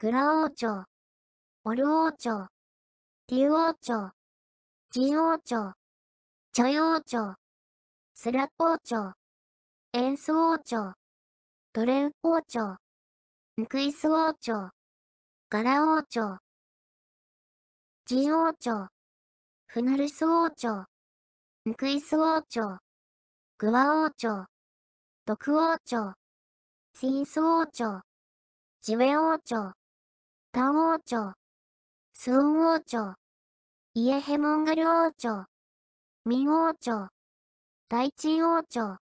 グラ王朝、オル王朝、ティウ王朝、ジン王朝、チョイ王朝、スラッ王朝、エンス王朝、ドレン王朝、ムクイス王朝、ガラ王朝、ジン王朝、フナルス王朝、ムクイス王朝、グワ王朝、ドク王朝、シンス王朝、ジウェ王朝、漢王朝、スオン王朝、イエヘモンガル王朝、明王朝、大陳王朝、